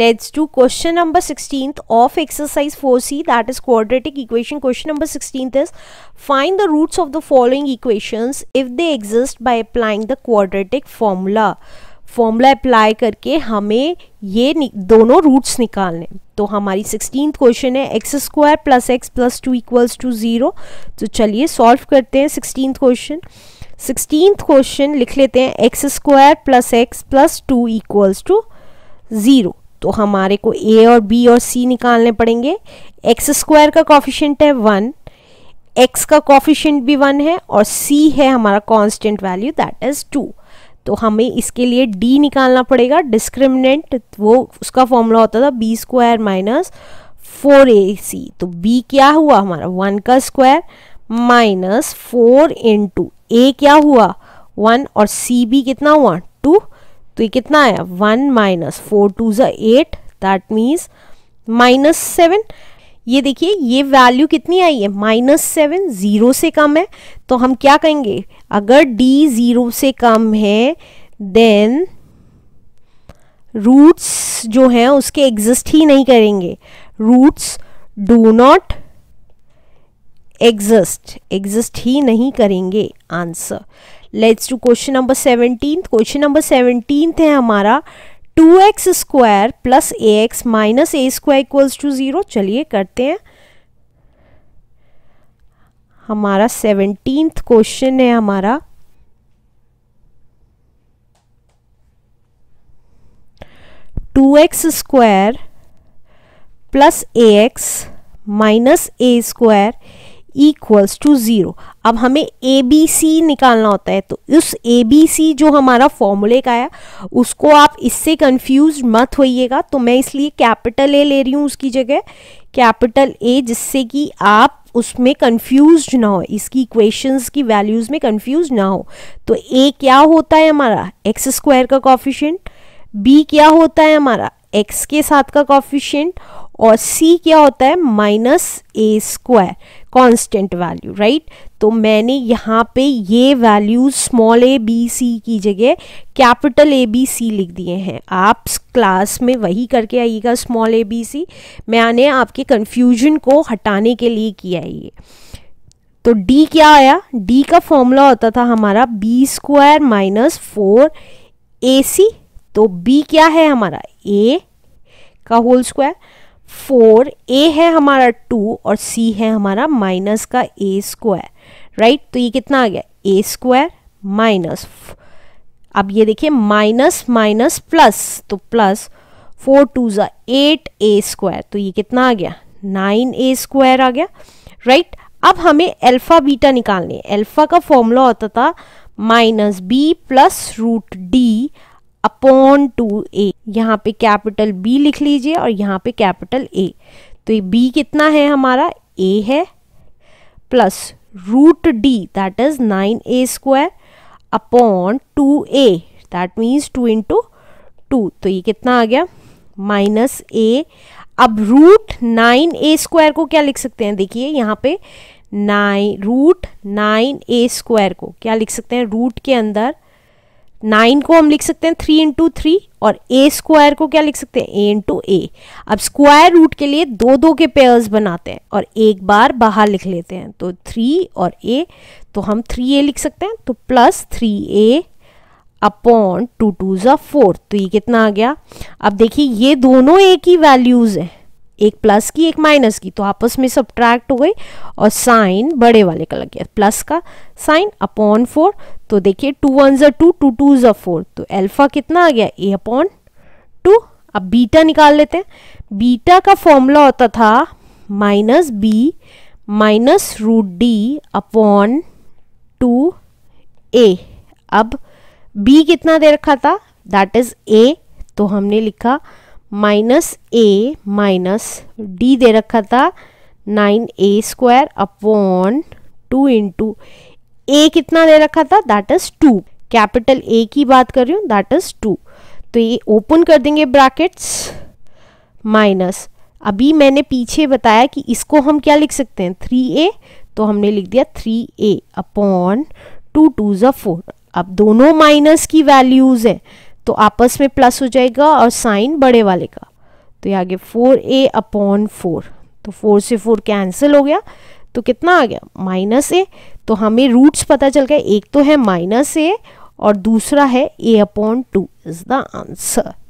let's do question number 16th of exercise 4c that is quadratic equation question number 16th is find the roots of the following equations if they exist by applying the quadratic formula formula apply करके हमें ये दोनों roots निकालने तो हमारी sixteen question है x square plus x plus two equals two zero तो चलिए सॉल्व करते हैं सिक्सटीन क्वेश्चन सिक्सटीन क्वेश्चन लिख लेते हैं x square plus x plus two equals two zero तो हमारे को ए और बी और सी निकालने पड़ेंगे एक्स स्क्वायर का कॉफिशेंट है वन एक्स का कॉफिशेंट भी वन है और सी है हमारा constant value that is two तो हमें इसके लिए डी निकालना पड़ेगा डिस्क्रिमिनेंट वो उसका फॉर्मूला होता था b square minus four a c तो बी क्या हुआ हमारा वन का square minus four in two a क्या हुआ वन और सी भी कितना हुआ तो ये कितना आया वन माइनस फोर टू ज eight that means minus seven ये देखिए ये वैल्यू कितनी आई है माइनस सेवन ज़ीरो से कम है तो हम क्या कहेंगे अगर डी ज़ीरो से कम है देन रूट्स जो हैं उसके एग्जिस्ट ही नहीं करेंगे roots do not exist exist ही नहीं करेंगे answer let's to question number seventeen question number seventeen है हमारा two x square plus a x minus a square equals two zero चलिए करते हैं हमारा सेवनटीन क्वेश्चन है हमारा two x square plus a x minus a square equals two zero अब हमें ए बी सी निकालना होता है तो उस ए बी सी जो हमारा फॉर्मूले का है उसको आप इससे कंफ्यूज मत होइएगा तो मैं इसलिए कैपिटल ए ले रही हूँ उसकी जगह कैपिटल ए जिससे कि आप उसमें कंफ्यूज ना हो इसकी इक्वेशंस की वैल्यूज़ में कंफ्यूज ना हो तो ए क्या होता है हमारा एक्स स्क्वायर का कॉफिशेंट बी क्या होता है हमारा एक्स के साथ का कॉफिशेंट और c क्या होता है minus a square constant value right तो मैंने यहाँ पे ये value small a b c की जगह कैपिटल ए बी सी लिख दिए हैं आप क्लास में वही करके आइएगा स्मॉल ए बी सी मैंने आपके कन्फ्यूजन को हटाने के लिए किया है ये तो d क्या आया d का फॉर्मूला होता था हमारा b square minus four a c तो b क्या है हमारा a का होल स्क्वायर फोर ए है हमारा टू और सी है हमारा माइनस का ए स्क्वायर राइट तो ये कितना आ गया ए स्क्वायर माइनस अब ये देखिए माइनस माइनस प्लस तो प्लस फोर टू ज़ा एट ए स्क्वायर तो ये कितना आ गया नाइन ए स्क्वायर आ गया राइट अब हमें अल्फ़ा बीटा निकालने अल्फ़ा का फॉर्मूला होता था minus b plus root D upon two a यहाँ पे कैपिटल बी लिख लीजिए और यहाँ पे कैपिटल ए तो ये बी कितना है हमारा ए है plus root D that is nine a square upon two a that means two into two तो ये कितना आ गया माइनस ए अब रूट नाइन ए स्क्वायर को क्या लिख सकते हैं देखिए यहाँ पे nine root nine a square को क्या लिख सकते हैं रूट के अंदर नाइन को हम लिख सकते हैं थ्री इंटू थ्री और ए स्क्वायर को क्या लिख सकते हैं ए इंटू ए अब स्क्वायर रूट के लिए दो दो के पेयर्स बनाते हैं और एक बार बाहर लिख लेते हैं तो थ्री और ए तो हम थ्री ए लिख सकते हैं तो plus three a upon two two ज फोर तो ये कितना आ गया अब देखिए ये दोनों ए की वैल्यूज़ हैं एक प्लस की एक माइनस की तो आपस में सब हो गई और साइन बड़े वाले का लग गया प्लस का साइन अपॉन फोर तो देखिए टू वन ज़ा टू टू टू ज़ा फोर तो अल्फा कितना आ गया ए अपॉन टू अब बीटा निकाल लेते हैं बीटा का फॉर्मूला होता था minus b minus root D upon two a अब बी कितना दे रखा था दैट इज़ ए तो हमने लिखा माइनस ए माइनस डी दे रखा था nine a square upon two into a कितना दे रखा था that is two capital a की बात कर रही हूँ दैट इज टू तो ये ओपन कर देंगे ब्रैकेट्स माइनस अभी मैंने पीछे बताया कि इसको हम क्या लिख सकते हैं थ्री ए तो हमने लिख दिया three a upon two two ज फोर अब दोनों माइनस की वैल्यूज़ है तो आपस में प्लस हो जाएगा और साइन बड़े वाले का तो ये आगे फोर ए अपॉन फोर तो फोर से फोर कैंसिल हो गया तो कितना आ गया माइनस ए तो हमें रूट्स पता चल गया एक तो है माइनस ए और दूसरा है a upon two is the answer